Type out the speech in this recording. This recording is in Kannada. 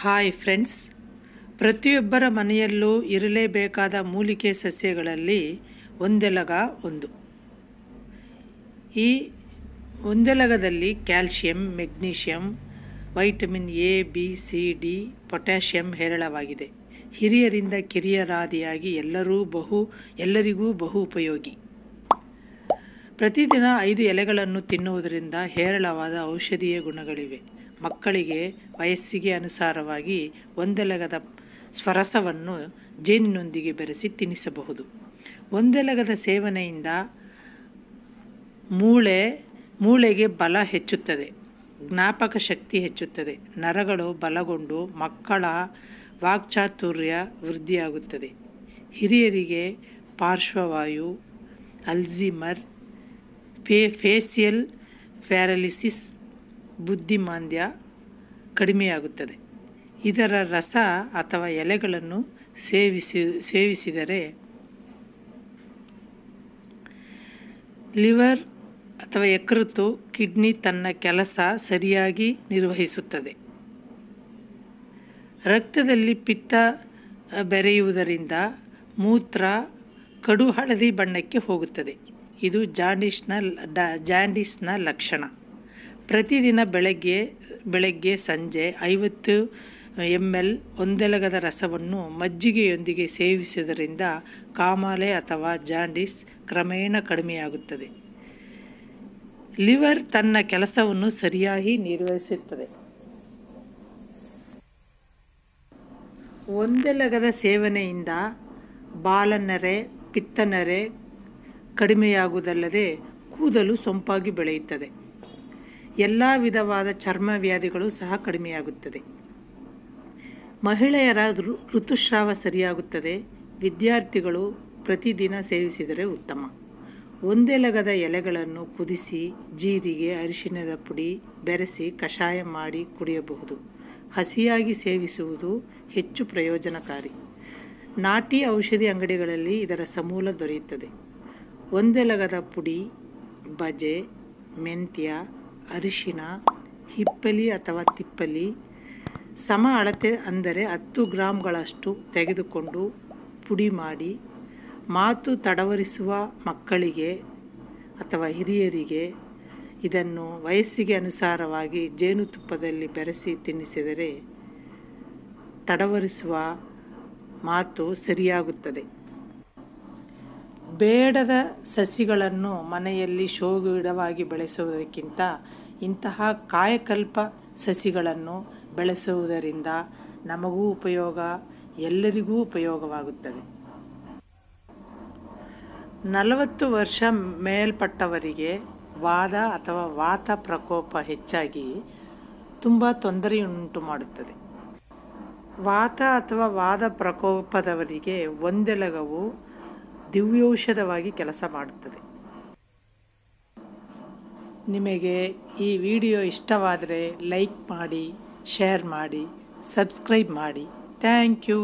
ಹಾಯ್ ಫ್ರೆಂಡ್ಸ್ ಪ್ರತಿಯೊಬ್ಬರ ಮನೆಯಲ್ಲೂ ಇರಲೇಬೇಕಾದ ಮೂಲಿಕೆ ಸಸ್ಯಗಳಲ್ಲಿ ಒಂದೆಲಗ ಒಂದು ಈ ಒಂದೆಲಗದಲ್ಲಿ calcium magnesium vitamin A B C D potassium ಹೇರಳವಾಗಿದೆ ಹಿರಿಯರಿಂದ ಕಿರಿಯರಾದಿಯಾಗಿ ಎಲ್ಲರೂ ಬಹು ಎಲ್ಲರಿಗೂ ಬಹು ಉಪಯೋಗಿ ಪ್ರತಿದಿನ ಐದು ಎಲೆಗಳನ್ನು ತಿನ್ನುವುದರಿಂದ ಹೇರಳವಾದ ಔಷಧೀಯ ಗುಣಗಳಿವೆ ಮಕ್ಕಳಿಗೆ ವಯಸ್ಸಿಗೆ ಅನುಸಾರವಾಗಿ ಒಂದೆಲಗದ ಸ್ವರಸವನ್ನು ಜೇನಿನೊಂದಿಗೆ ಬೆರೆಸಿ ತಿನ್ನಿಸಬಹುದು ಒಂದೆಲಗದ ಸೇವನೆಯಿಂದ ಮೂಳೆ ಮೂಳೆಗೆ ಬಲ ಹೆಚ್ಚುತ್ತದೆ ಜ್ಞಾಪಕ ಶಕ್ತಿ ಹೆಚ್ಚುತ್ತದೆ ನರಗಳು ಬಲಗೊಂಡು ಮಕ್ಕಳ ವಾಕ್ಚಾತುರ್ಯ ವೃದ್ಧಿಯಾಗುತ್ತದೆ ಹಿರಿಯರಿಗೆ ಪಾರ್ಶ್ವವಾಯು ಅಲ್ಝಿಮರ್ ಫೇ ಫೇಸಿಯಲ್ ಪ್ಯಾರಲಿಸಿಸ್ ಬುದ್ಧಿಮಾಂದ್ಯ ಕಡಿಮೆಯಾಗುತ್ತದೆ ಇದರ ರಸ ಅಥವಾ ಎಲೆಗಳನ್ನು ಸೇವಿಸಿ ಸೇವಿಸಿದರೆ ಲಿವರ್ ಅಥವಾ ಯಕೃತ್ತು ಕಿಡ್ನಿ ತನ್ನ ಕೆಲಸ ಸರಿಯಾಗಿ ನಿರ್ವಹಿಸುತ್ತದೆ ರಕ್ತದಲ್ಲಿ ಪಿತ್ತ ಬೆರೆಯುವುದರಿಂದ ಮೂತ್ರ ಕಡು ಹಳದಿ ಬಣ್ಣಕ್ಕೆ ಹೋಗುತ್ತದೆ ಇದು ಜಾಂಡೀಸ್ನ ಜಾಂಡಿಸ್ನ ಲಕ್ಷಣ ಪ್ರತಿದಿನ ಬೆಳಗ್ಗೆ ಬೆಳಗ್ಗೆ ಸಂಜೆ ಐವತ್ತು ಎಮ್ ಎಲ್ ಒಂದೆಲಗದ ರಸವನ್ನು ಮಜ್ಜಿಗೆಯೊಂದಿಗೆ ಸೇವಿಸುವುದರಿಂದ ಕಾಮಾಲೆ ಅಥವಾ ಜಾಂಡಿಸ್ ಕ್ರಮೇಣ ಕಡಿಮೆಯಾಗುತ್ತದೆ ಲಿವರ್ ತನ್ನ ಕೆಲಸವನ್ನು ಸರಿಯಾಗಿ ನಿರ್ವಹಿಸುತ್ತದೆ ಒಂದೆಲಗದ ಸೇವನೆಯಿಂದ ಬಾಲನರೆ ಪಿತ್ತನರೆ ಕಡಿಮೆಯಾಗುವುದಲ್ಲದೆ ಕೂದಲು ಸೊಂಪಾಗಿ ಬೆಳೆಯುತ್ತದೆ ಎಲ್ಲ ವಿಧವಾದ ಚರ್ಮ ವ್ಯಾಧಿಗಳು ಸಹ ಕಡಿಮೆಯಾಗುತ್ತದೆ ಮಹಿಳೆಯರ ಋತುಸ್ರಾವ ಸರಿಯಾಗುತ್ತದೆ ವಿದ್ಯಾರ್ಥಿಗಳು ಪ್ರತಿದಿನ ಸೇವಿಸಿದರೆ ಉತ್ತಮ ಒಂದೆಲಗದ ಎಲೆಗಳನ್ನು ಕುದಿಸಿ ಜೀರಿಗೆ ಅರಿಶಿನದ ಪುಡಿ ಬೆರೆಸಿ ಕಷಾಯ ಮಾಡಿ ಕುಡಿಯಬಹುದು ಹಸಿಯಾಗಿ ಸೇವಿಸುವುದು ಹೆಚ್ಚು ಪ್ರಯೋಜನಕಾರಿ ನಾಟಿ ಔಷಧಿ ಅಂಗಡಿಗಳಲ್ಲಿ ಇದರ ಸಮೂಲ ದೊರೆಯುತ್ತದೆ ಒಂದೆಲಗದ ಪುಡಿ ಬಜೆ ಮೆಂತ್ಯ ಅರಿಶಿನ ಹಿಪ್ಪಲಿ ಅಥವಾ ತಿಪ್ಪಲಿ ಸಮ ಅಳತೆ ಅಂದರೆ ಹತ್ತು ಗ್ರಾಮ್ಗಳಷ್ಟು ತೆಗೆದುಕೊಂಡು ಪುಡಿ ಮಾಡಿ ಮಾತು ತಡವರಿಸುವ ಮಕ್ಕಳಿಗೆ ಅಥವಾ ಹಿರಿಯರಿಗೆ ಇದನ್ನು ವಯಸ್ಸಿಗೆ ಅನುಸಾರವಾಗಿ ಜೇನುತುಪ್ಪದಲ್ಲಿ ಬೆರೆಸಿ ತಿನ್ನಿಸಿದರೆ ತಡವರಿಸುವ ಮಾತು ಸರಿಯಾಗುತ್ತದೆ ಬೇಡದ ಸಸಿಗಳನ್ನು ಮನೆಯಲ್ಲಿ ಶೋಗಿಡವಾಗಿ ಬೆಳೆಸುವುದಕ್ಕಿಂತ ಇಂತಹ ಕಾಯಕಲ್ಪ ಸಸಿಗಳನ್ನು ಬೆಳೆಸುವುದರಿಂದ ನಮಗೂ ಉಪಯೋಗ ಎಲ್ಲರಿಗೂ ಉಪಯೋಗವಾಗುತ್ತದೆ ನಲವತ್ತು ವರ್ಷ ಮೇಲ್ಪಟ್ಟವರಿಗೆ ವಾದ ಅಥವಾ ವಾತ ಪ್ರಕೋಪ ಹೆಚ್ಚಾಗಿ ತುಂಬ ತೊಂದರೆಯುಂಟು ಮಾಡುತ್ತದೆ ವಾತ ಅಥವಾ ವಾದ ಪ್ರಕೋಪದವರಿಗೆ ಒಂದೆಲಗವು ದಿವ್ಯೌಷಧವಾಗಿ ಕೆಲಸ ಮಾಡುತ್ತದೆ ನಿಮಗೆ ಈ ವಿಡಿಯೋ ಇಷ್ಟವಾದರೆ ಲೈಕ್ ಮಾಡಿ ಶೇರ್ ಮಾಡಿ ಸಬ್ಸ್ಕ್ರೈಬ್ ಮಾಡಿ ಥ್ಯಾಂಕ್ ಯು